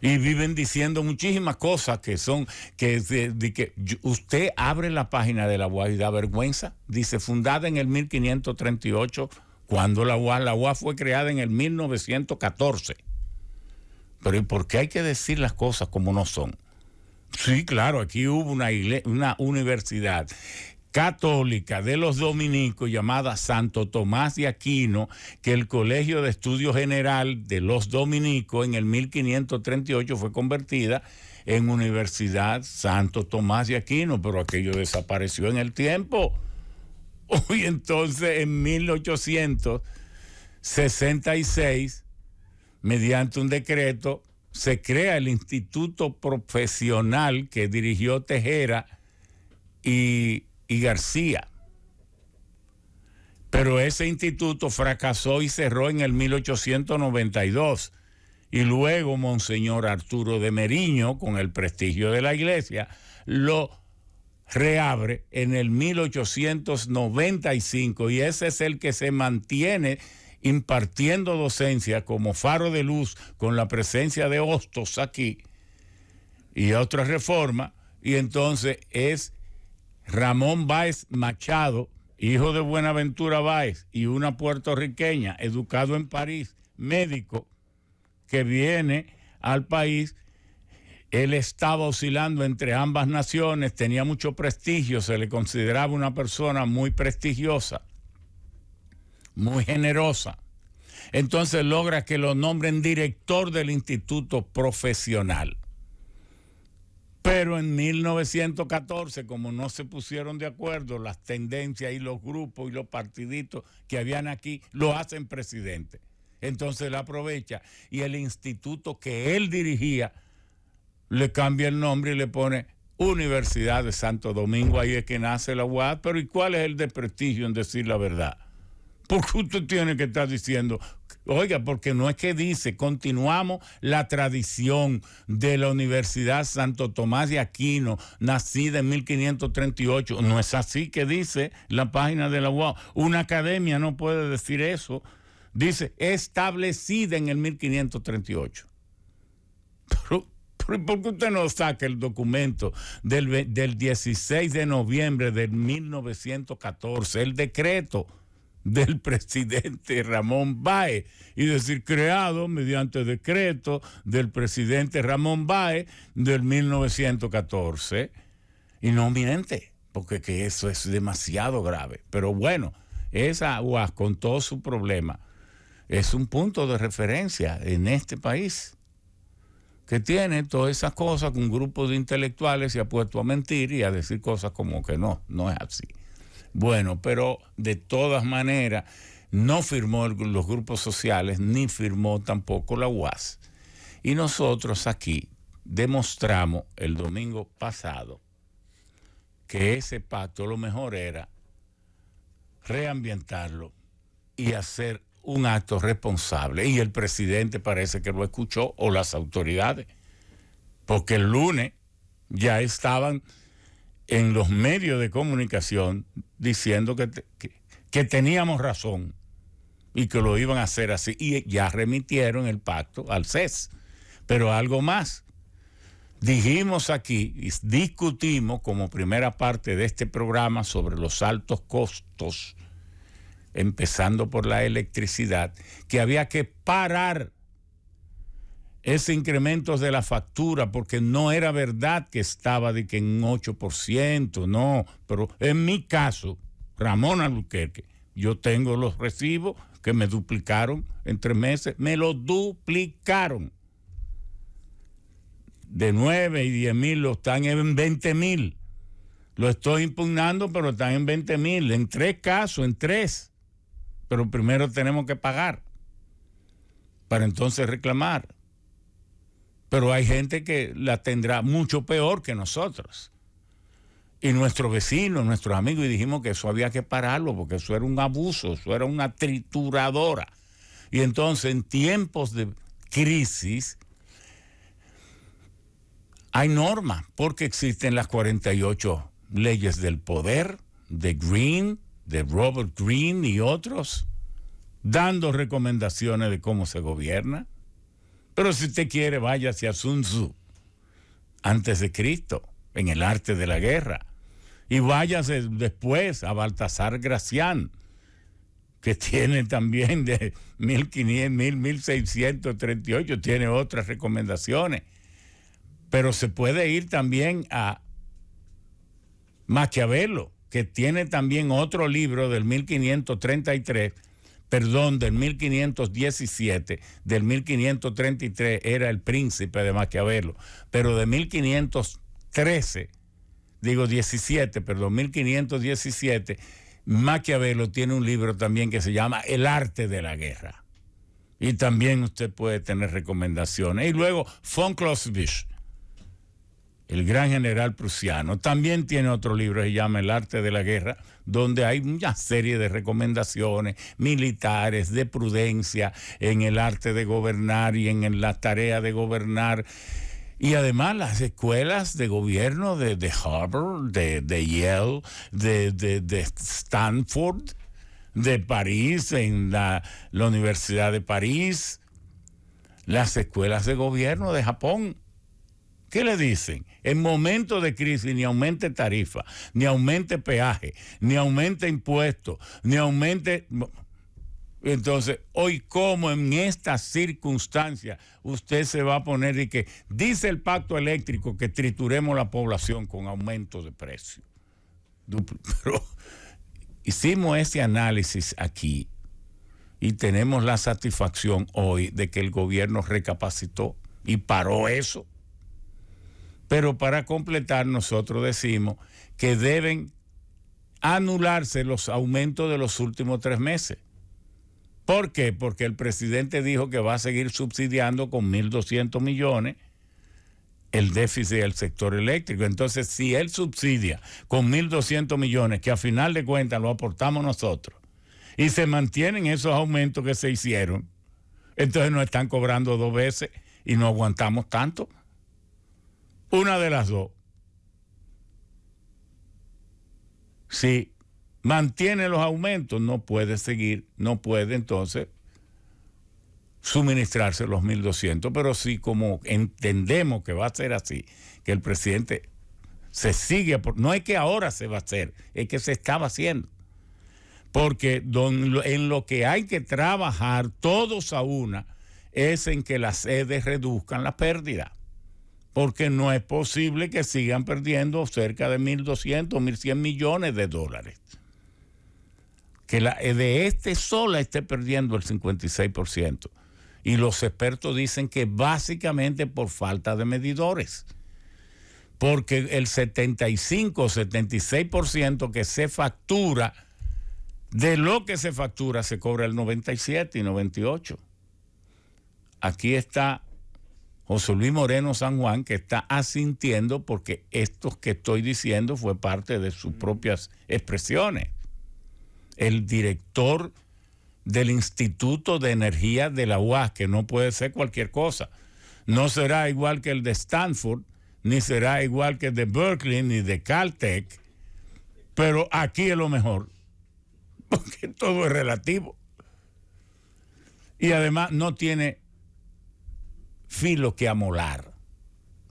Y viven diciendo muchísimas cosas que son, que, de, que usted abre la página de la UAS y da vergüenza. Dice, fundada en el 1538, cuando la UAS, la fue creada en el 1914. Pero ¿y por qué hay que decir las cosas como no son? Sí, claro, aquí hubo una, una universidad católica de los dominicos llamada Santo Tomás de Aquino, que el Colegio de Estudios General de los Dominicos en el 1538 fue convertida en Universidad Santo Tomás de Aquino, pero aquello desapareció en el tiempo. Hoy *laughs* entonces, en 1866, mediante un decreto, se crea el Instituto Profesional que dirigió Tejera y y García. Pero ese instituto fracasó y cerró en el 1892. Y luego Monseñor Arturo de Meriño, con el prestigio de la iglesia, lo reabre en el 1895 y ese es el que se mantiene impartiendo docencia como faro de luz con la presencia de hostos aquí y otra reforma y entonces es Ramón Báez Machado, hijo de Buenaventura Báez y una puertorriqueña, educado en París, médico, que viene al país. Él estaba oscilando entre ambas naciones, tenía mucho prestigio, se le consideraba una persona muy prestigiosa, muy generosa. Entonces logra que lo nombren director del Instituto Profesional. Pero en 1914, como no se pusieron de acuerdo las tendencias y los grupos y los partiditos que habían aquí, lo hacen presidente. Entonces la aprovecha y el instituto que él dirigía le cambia el nombre y le pone Universidad de Santo Domingo. Ahí es que nace la UAD. Pero ¿y cuál es el desprestigio en decir la verdad? Porque usted tiene que estar diciendo Oiga, porque no es que dice, continuamos la tradición de la Universidad Santo Tomás de Aquino, nacida en 1538. No es así que dice la página de la UAU. Una academia no puede decir eso. Dice, establecida en el 1538. ¿Por qué usted no saca el documento del, 16 de noviembre de 1914, el decreto? del *laughs* presidente Ramón Baez y decir creado mediante decreto del presidente Ramón Baez del 1914 y no porque que eso es demasiado grave. Pero bueno, esa UAS con todo su problema es un punto de referencia en este país que tiene todas esas cosas que un grupo de intelectuales se ha puesto a mentir y a decir cosas como que no, no es así. Bueno, pero de todas maneras no firmó los grupos sociales ni firmó tampoco la UAS. Y nosotros aquí demostramos el domingo pasado que ese pacto lo mejor era reambientarlo y hacer un acto responsable. Y el presidente parece que lo escuchó o las autoridades, porque el lunes ya estaban en los medios de comunicación diciendo que, teníamos razón y que lo iban a hacer así. Y ya remitieron el pacto al CES. Pero algo más. Dijimos aquí discutimos como primera parte de este programa sobre los altos costos, empezando por la electricidad, que había que parar ese incremento de la factura, porque no era verdad que estaba de que en 8%, no, pero en mi caso, Ramón aluquerque yo tengo los recibos que me duplicaron en tres meses, me lo duplicaron. De 9 y 10 mil lo están en 20 mil. Lo estoy impugnando, pero están en 20 mil, en tres casos, en tres. Pero primero tenemos que pagar para entonces reclamar pero hay gente que la tendrá mucho peor que nosotros. Y nuestros vecinos, nuestros amigos, y dijimos que eso había que pararlo, porque eso era un abuso, eso era una trituradora. Y entonces en tiempos de crisis hay normas, porque existen las 48 leyes del poder de Green, de Robert Green y otros, dando recomendaciones de cómo se gobierna. Pero si usted quiere, vaya a Sun Tzu, antes de Cristo, en el arte de la guerra. Y váyase después a Baltasar Gracián, que *laughs* tiene también de 1500, 1638, tiene otras recomendaciones. Pero se puede ir también a Machiavelo, que tiene también otro libro del 1533 perdón, del 1517, del 1533 era el príncipe de Maquiavelo, pero de 1513, digo 17, perdón, 1517, Maquiavelo tiene un libro también que se llama El arte de la guerra. Y también usted puede tener recomendaciones. Y luego, von Clausewitz el gran general prusiano, también tiene otro libro que se llama El arte de la guerra, donde hay una serie de recomendaciones militares, de prudencia en el arte de gobernar y en la tarea de gobernar. Y además las escuelas de gobierno de, Harvard, de, Yale, de, Stanford, de París, en la Universidad de París, las escuelas de gobierno de Japón. ¿Qué le dicen? en momentos de crisis ni aumente tarifa, ni aumente peaje, ni aumente impuestos, ni aumente... Entonces, hoy como en esta circunstancia usted se va a poner y que dice el pacto eléctrico que trituremos la población con aumento de precio. hicimos ese análisis aquí y tenemos la satisfacción hoy de que el gobierno recapacitó y paró eso. Pero para completar, nosotros decimos que deben anularse los aumentos de los últimos tres meses. ¿Por qué? Porque el presidente dijo que va a seguir subsidiando con 1.200 millones el déficit del sector eléctrico. Entonces, si él subsidia con 1.200 millones, que a final de cuentas lo aportamos nosotros, y se mantienen esos aumentos que se hicieron, entonces nos están cobrando dos veces y no aguantamos tanto. Una de las dos. Si mantiene los aumentos, no puede seguir, no puede entonces suministrarse los 1.200, pero si como entendemos que va a ser así, que el presidente se sigue, no es que ahora se va a hacer, es que se estaba haciendo. Porque en lo que hay que trabajar todos a una es en que las sedes reduzcan la pérdida porque no es posible que sigan perdiendo cerca de 1.200, 1.100 millones de dólares. Que eh, de este sola esté perdiendo el 56%. Y los expertos dicen que básicamente por falta de medidores. Porque el 75 76% que se factura, de lo que se factura se cobra el 97 y 98. Aquí está José Luis Moreno San Juan, que está asintiendo porque esto que estoy diciendo fue parte de sus mm. propias expresiones. El director del Instituto de Energía de la UAS, que no puede ser cualquier cosa. No será igual que el de Stanford, ni será igual que el de Berkeley, ni de Caltech, pero aquí es lo mejor, *laughs* porque todo es relativo. Y además no tiene filo que amolar.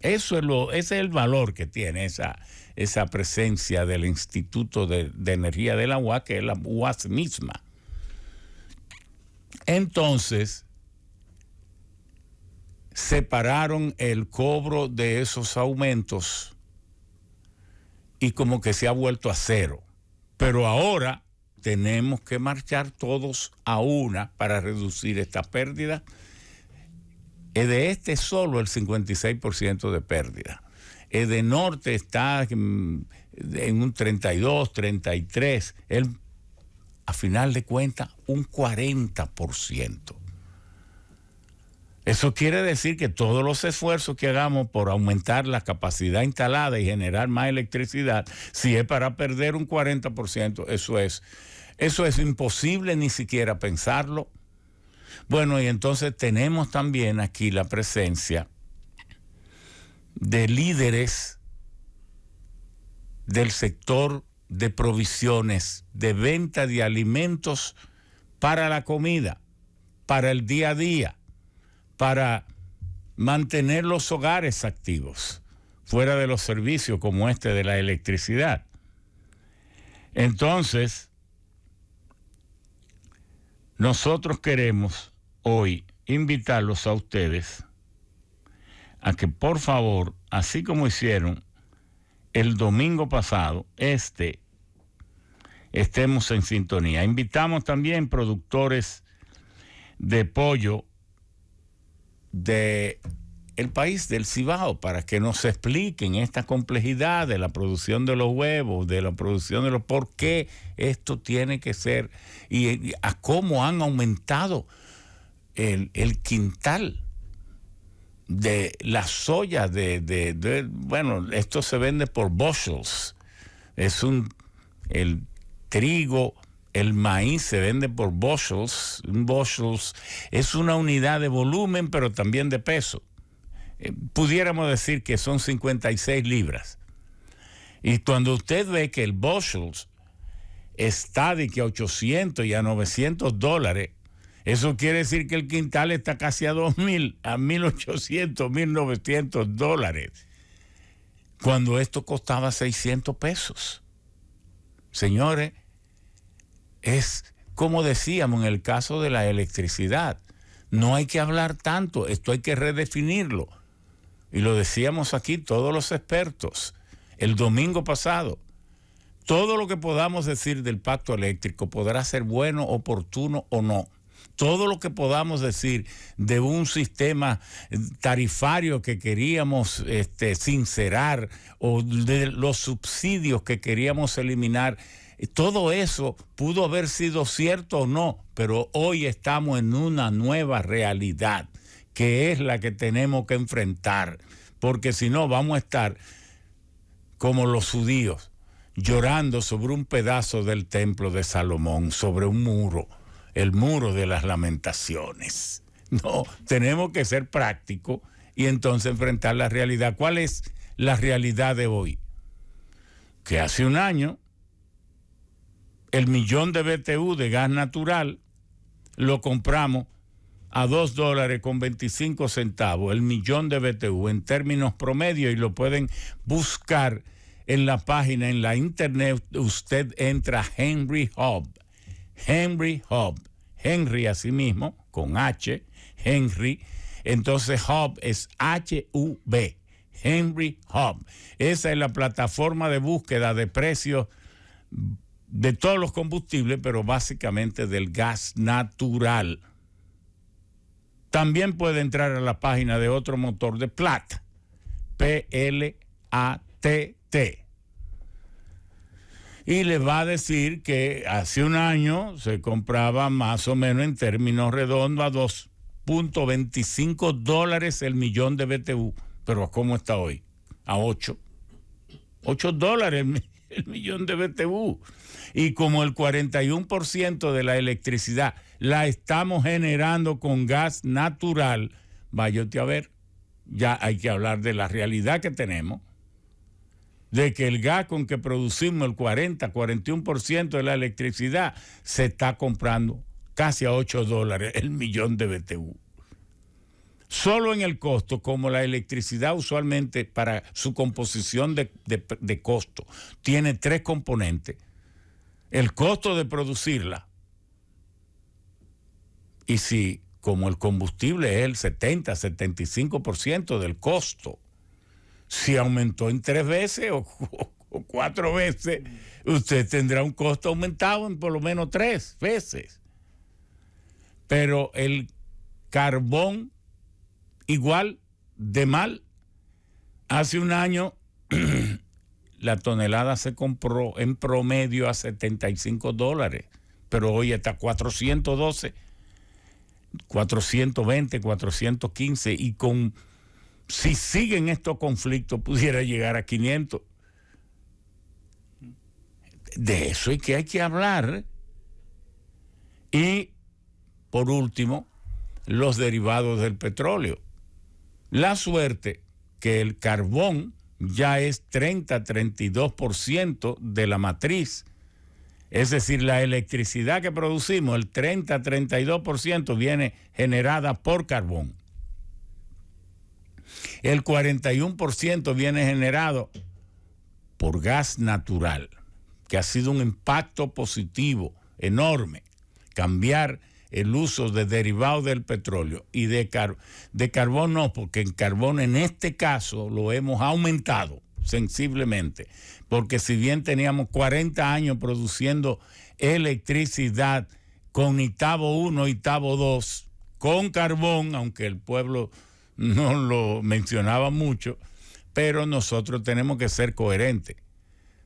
Eso es ese es el valor que tiene esa, presencia del Instituto de, de Energía de la que es la UAS misma. Entonces, separaron el cobro de esos aumentos y como que se ha vuelto a cero. Pero ahora tenemos que marchar todos a una para reducir esta pérdida es de este solo el 56% de pérdida. El de norte está mm, en un 32, 33. a final de cuentas, un 40%. Eso quiere decir que todos los esfuerzos que hagamos por aumentar la capacidad instalada y generar más electricidad, si es para perder un 40%, eso es, eso es imposible ni siquiera pensarlo bueno, y entonces tenemos también aquí la presencia de líderes del sector de provisiones, de venta de alimentos para la comida, para el día a día, para mantener los hogares activos, fuera de los servicios como este de la electricidad. Entonces, nosotros queremos hoy invitarlos a ustedes a que por favor, así como hicieron el domingo pasado, este, estemos en sintonía. Invitamos también productores de pollo, de el país del Cibao para que nos expliquen esta complejidad de la producción de los huevos, de la producción de los por qué esto tiene que ser y, a cómo han aumentado el, quintal de la soya de, bueno, esto se vende por bushels. Es un el trigo, el maíz se vende por bushels, un bushels es una unidad de volumen, pero también de peso. Eh, pudiéramos decir que son 56 libras. Y cuando usted ve que el bushel está de que a 800 y a 900 dólares, eso quiere decir que el quintal está casi a 2.000, a 1.800, 1.900 dólares, cuando esto costaba 600 pesos. Señores, es como decíamos en el caso de la electricidad, no hay que hablar tanto, esto hay que redefinirlo y lo decíamos aquí todos los expertos el domingo pasado, todo lo que podamos decir del pacto eléctrico podrá ser bueno, oportuno o no. Todo lo que podamos decir de un sistema tarifario que queríamos este, sincerar o de los subsidios que queríamos eliminar, todo eso pudo haber sido cierto o no, pero hoy estamos en una nueva realidad que es la que tenemos que enfrentar, porque si no vamos a estar como los judíos, llorando sobre un pedazo del templo de Salomón, sobre un muro, el muro de las lamentaciones. No, tenemos que ser prácticos y entonces enfrentar la realidad. ¿Cuál es la realidad de hoy? Que hace un año el millón de BTU de gas natural lo compramos a 2 dólares con 25 centavos el millón de BTU en términos promedio y lo pueden buscar en la página, en la internet, usted entra Henry Hub, Henry Hub, Henry así mismo, con H, Henry, entonces Hub es H-U-B, Henry Hub. Esa es la plataforma de búsqueda de precios de todos los combustibles, pero básicamente del gas natural. También puede entrar a la página de otro motor de plata... P-L-A-T-T. Y les va a decir que hace un año se compraba más o menos en términos redondos a 2.25 dólares el millón de BTU. Pero ¿cómo está hoy? A 8. 8 dólares el millón de BTU. Y como el 41% de la electricidad la estamos generando con gas natural, Váyate a ver, ya hay que hablar de la realidad que tenemos, de que el gas con que producimos el 40, 41% de la electricidad se está comprando casi a 8 dólares el millón de BTU. Solo en el costo, como la electricidad usualmente para su composición de costo tiene tres componentes, el costo de producirla, y si, como el combustible es el 70, 75% del costo, si aumentó en tres veces *laughs* o, cuatro veces, usted tendrá un costo aumentado en por lo menos tres veces. Pero el carbón igual de mal. Hace un año *clears throat* la tonelada se compró en promedio a 75 dólares, pero hoy está a 412 420, 415 y con si siguen estos conflictos pudiera llegar a 500. De eso es que hay que hablar. Y por último, los derivados del petróleo. La suerte que el carbón ya es 30-32% de la matriz es decir, la electricidad que producimos, el 30-32% viene generada por carbón. El 41% viene generado por gas natural, que ha sido un impacto positivo enorme. Cambiar el uso de derivados del petróleo y de, de carbón no, porque en carbón en este caso lo hemos aumentado sensiblemente, porque si bien teníamos 40 años produciendo electricidad con Itabo 1 y Itabo 2, con carbón, aunque el pueblo no lo mencionaba mucho, pero nosotros tenemos que ser coherentes.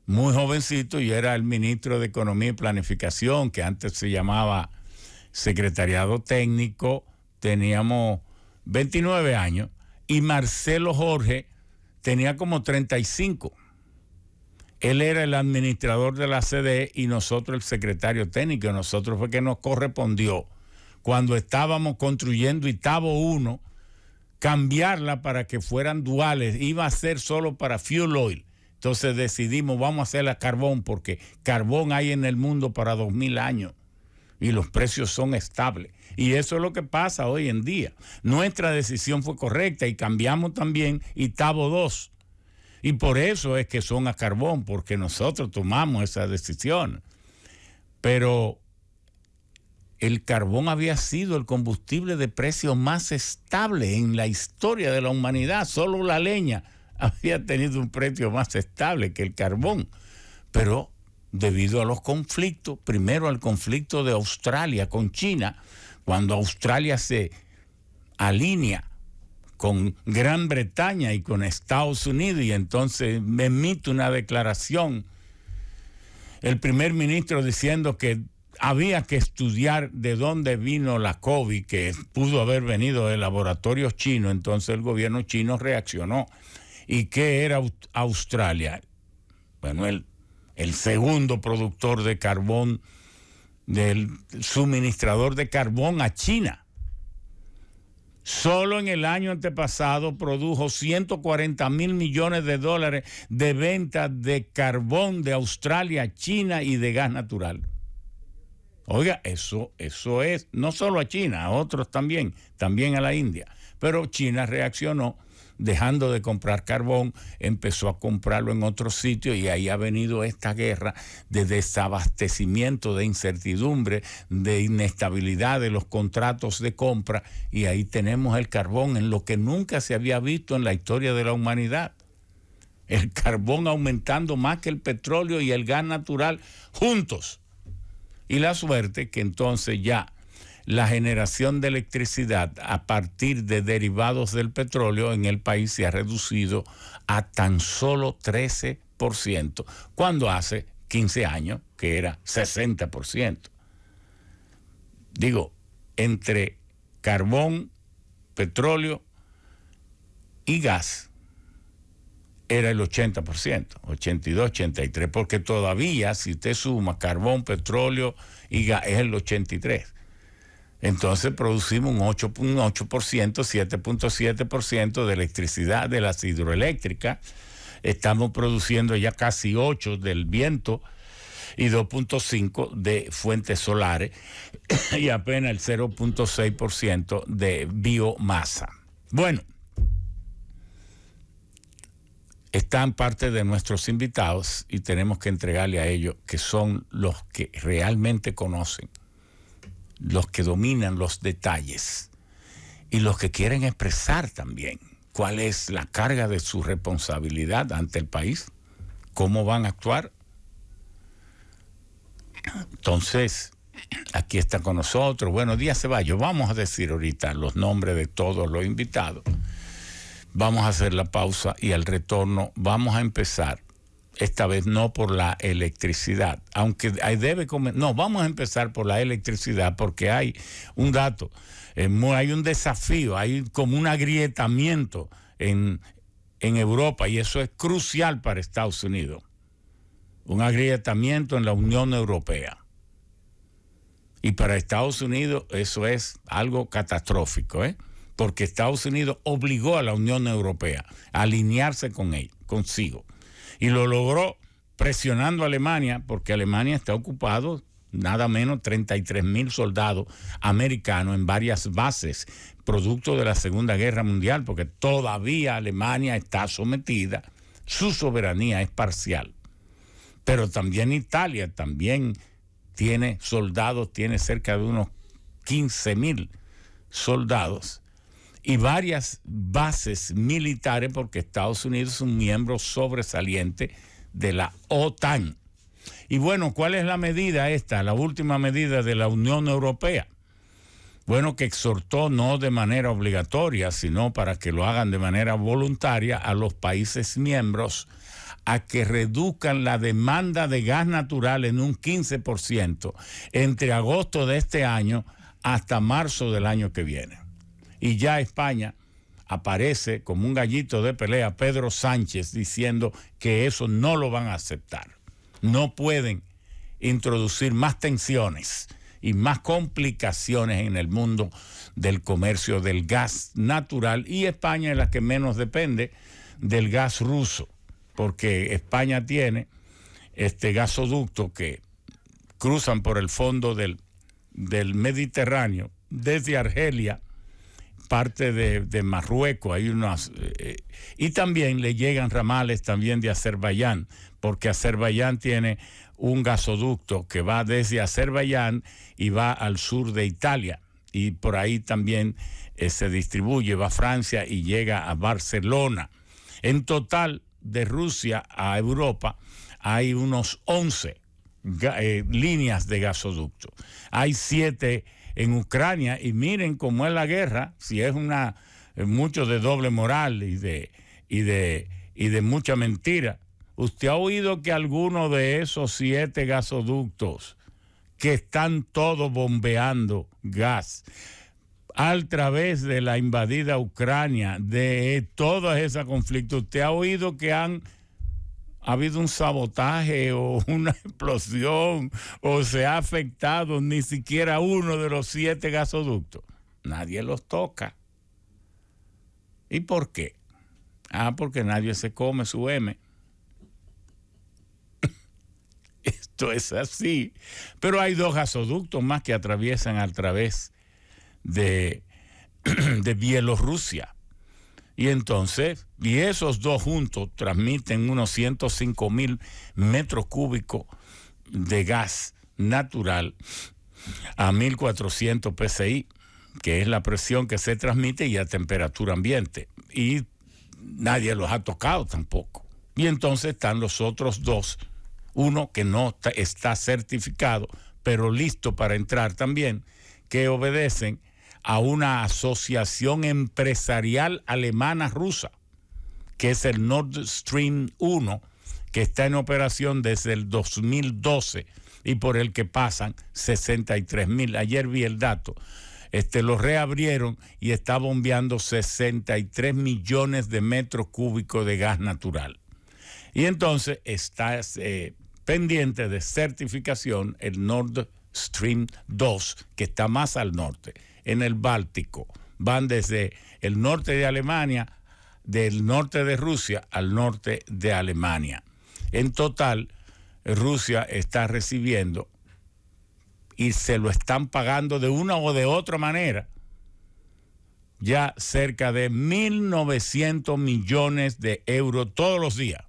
Muy jovencito y era el ministro de Economía y Planificación, que antes se llamaba Secretariado Técnico, teníamos 29 años, y Marcelo Jorge, tenía como 35. Él era el administrador de la CDE y nosotros el secretario técnico. Nosotros fue que nos correspondió cuando estábamos construyendo Itabo 1 cambiarla para que fueran duales. Iba a ser solo para fuel oil. Entonces decidimos, vamos a hacerla carbón porque carbón hay en el mundo para 2.000 años y los precios son estables. Y eso es lo que pasa hoy en día. Nuestra decisión fue correcta y cambiamos también Itabo 2. Y por eso es que son a carbón, porque nosotros tomamos esa decisión. Pero el carbón había sido el combustible de precio más estable en la historia de la humanidad. Solo la leña *laughs* había tenido un precio más estable que el carbón. Pero debido a los conflictos, primero al conflicto de Australia con China, cuando Australia se alinea con Gran Bretaña y con Estados Unidos y entonces me emite una declaración el primer ministro diciendo que había que estudiar de dónde vino la COVID, que pudo haber venido de laboratorios chinos, entonces el gobierno chino reaccionó. ¿Y qué era Australia? Bueno, el segundo productor de carbón del suministrador de carbón a China. Solo en el año antepasado produjo 140 mil millones de dólares de ventas de carbón de Australia a China y de gas natural. Oiga, eso, eso es no solo a China, a otros también, también a la India. Pero China reaccionó dejando de comprar carbón, empezó a comprarlo en otro sitio y ahí ha venido esta guerra de desabastecimiento, de incertidumbre, de inestabilidad de los contratos de compra y ahí tenemos el carbón en lo que nunca se había visto en la historia de la humanidad el carbón aumentando más que el petróleo y el gas natural juntos. Y la suerte que entonces ya la generación de electricidad a partir de derivados del petróleo en el país se ha reducido a tan solo 13%, cuando hace 15 años que era 60%. Digo, entre carbón, petróleo y gas era el 80%, 82, 83, porque todavía si usted suma carbón, petróleo y gas es el 83 entonces producimos un 8, 7.7% de electricidad de las hidroeléctricas. Estamos produciendo ya casi 8 del viento y 2.5 de fuentes solares *coughs* y apenas el 0.6% de biomasa. Bueno, están parte de nuestros invitados y tenemos que entregarle a ellos que son los que realmente conocen los que dominan los detalles y los que quieren expresar también cuál es la carga de su responsabilidad ante el país, cómo van a actuar. Entonces, aquí está con nosotros. Buenos días, Ceballos. Vamos a decir ahorita los nombres de todos los invitados. Vamos a hacer la pausa y al retorno vamos a empezar esta vez no por la electricidad, aunque hay, debe no, vamos a empezar por la electricidad porque hay un dato, eh, hay un desafío, hay como un agrietamiento en, Europa y eso es crucial para Estados Unidos, un agrietamiento en la Unión Europea. Y para Estados Unidos eso es algo catastrófico, ¿eh? porque Estados Unidos obligó a la Unión Europea a alinearse con él, consigo. Y lo logró presionando a Alemania, porque Alemania está ocupado nada menos 33 mil soldados americanos en varias bases, producto de la Segunda Guerra Mundial, porque todavía Alemania está sometida, su soberanía es parcial. Pero también Italia también tiene soldados, tiene cerca de unos 15 mil soldados y varias bases militares porque Estados Unidos es un miembro sobresaliente de la OTAN. Y bueno, ¿cuál es la medida esta, la última medida de la Unión Europea? Bueno, que exhortó no de manera obligatoria, sino para que lo hagan de manera voluntaria a los países miembros a que reduzcan la demanda de gas natural en un 15% entre agosto de este año hasta marzo del año que viene y ya España aparece como un gallito de pelea Pedro Sánchez diciendo que eso no lo van a aceptar. No pueden introducir más tensiones y más complicaciones en el mundo del comercio del gas natural y España es la que menos depende del gas ruso, porque España tiene este gasoducto que cruzan por el fondo del, del Mediterráneo desde Argelia parte de, Marruecos, hay eh, y también le llegan ramales también de Azerbaiyán, porque Azerbaiyán tiene un gasoducto que va desde Azerbaiyán y va al sur de Italia. Y por ahí también eh, se distribuye, va a Francia y llega a Barcelona. En total, de Rusia a Europa hay unos 11 eh, líneas de gasoducto. Hay siete en Ucrania y miren cómo es la guerra, si es una eh, mucho de doble moral y de y de y de mucha mentira. ¿Usted ha oído que alguno de esos siete gasoductos que están todos bombeando gas a través de la invadida Ucrania, de todo esos conflictos, usted ha oído que han ha habido un sabotaje o una *laughs* explosión o se ha afectado ni siquiera uno de los siete gasoductos. Nadie los toca. ¿Y por qué? Ah, porque nadie se come su M. *coughs* Esto es así. Pero hay dos gasoductos más que atraviesan a través de, *coughs* de Bielorrusia. Y entonces, y esos dos juntos transmiten unos 105 mil metros cúbicos de gas natural a 1400 psi, que es la presión que se transmite y a temperatura ambiente. Y nadie los ha tocado tampoco. Y entonces están los otros dos, uno que no está certificado, pero listo para entrar también, que obedecen a una asociación empresarial alemana rusa, que es el Nord Stream 1, que está en operación desde el 2012 y por el que pasan 63 mil. Ayer vi el dato. Este, lo reabrieron y está bombeando 63 millones de metros cúbicos de gas natural. Y entonces está eh, pendiente de certificación el Nord Stream 2, que está más al norte en el Báltico. Van desde el norte de Alemania, del norte de Rusia al norte de Alemania. En total, Rusia está recibiendo y se lo están pagando de una o de otra manera ya cerca de 1.900 millones de euros todos los días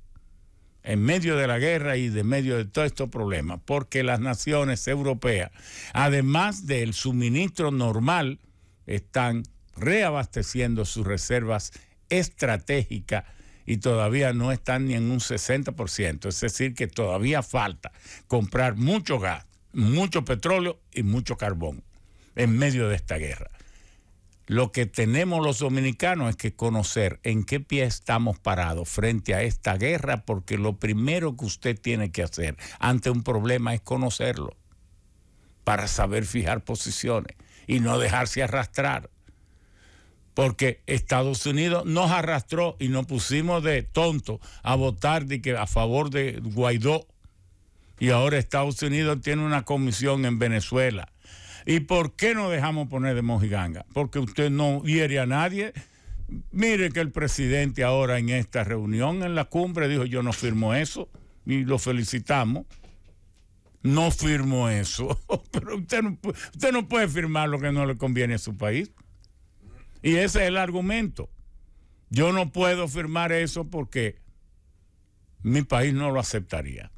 en medio de la guerra y de medio de todos estos problemas, porque las naciones europeas, además del suministro normal, están reabasteciendo sus reservas estratégicas y todavía no están ni en un 60%, es decir, que todavía falta comprar mucho gas, mucho petróleo y mucho carbón en medio de esta guerra. Lo que tenemos los dominicanos es que conocer en qué pie estamos parados frente a esta guerra, porque lo primero que usted tiene que hacer ante un problema es conocerlo, para saber fijar posiciones y no dejarse arrastrar. Porque Estados Unidos nos arrastró y nos pusimos de tonto a votar de que a favor de Guaidó. Y ahora Estados Unidos tiene una comisión en Venezuela ¿Y por qué no dejamos poner de mojiganga? Porque usted no hiere a nadie. Mire que el presidente ahora en esta reunión, en la cumbre, dijo yo no firmo eso y lo felicitamos. No firmo eso, *laughs* pero usted no, usted no puede firmar lo que no le conviene a su país. Y ese es el argumento. Yo no puedo firmar eso porque mi país no lo aceptaría.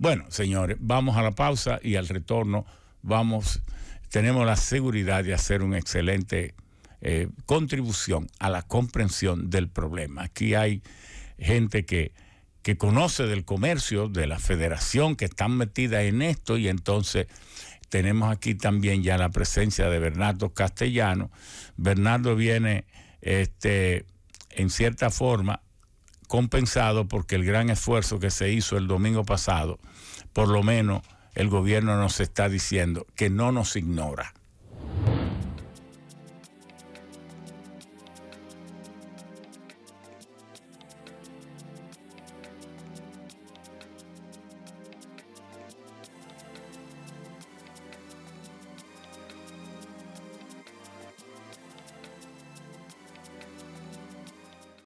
Bueno, señores, vamos a la pausa y al retorno vamos, tenemos la seguridad de hacer una excelente eh, contribución a la comprensión del problema. Aquí hay gente que, que conoce del comercio, de la federación, que están metidas en esto y entonces tenemos aquí también ya la presencia de Bernardo Castellano. Bernardo viene, este, en cierta forma, compensado porque el gran esfuerzo que se hizo el domingo pasado por lo menos el gobierno nos está diciendo que no nos ignora.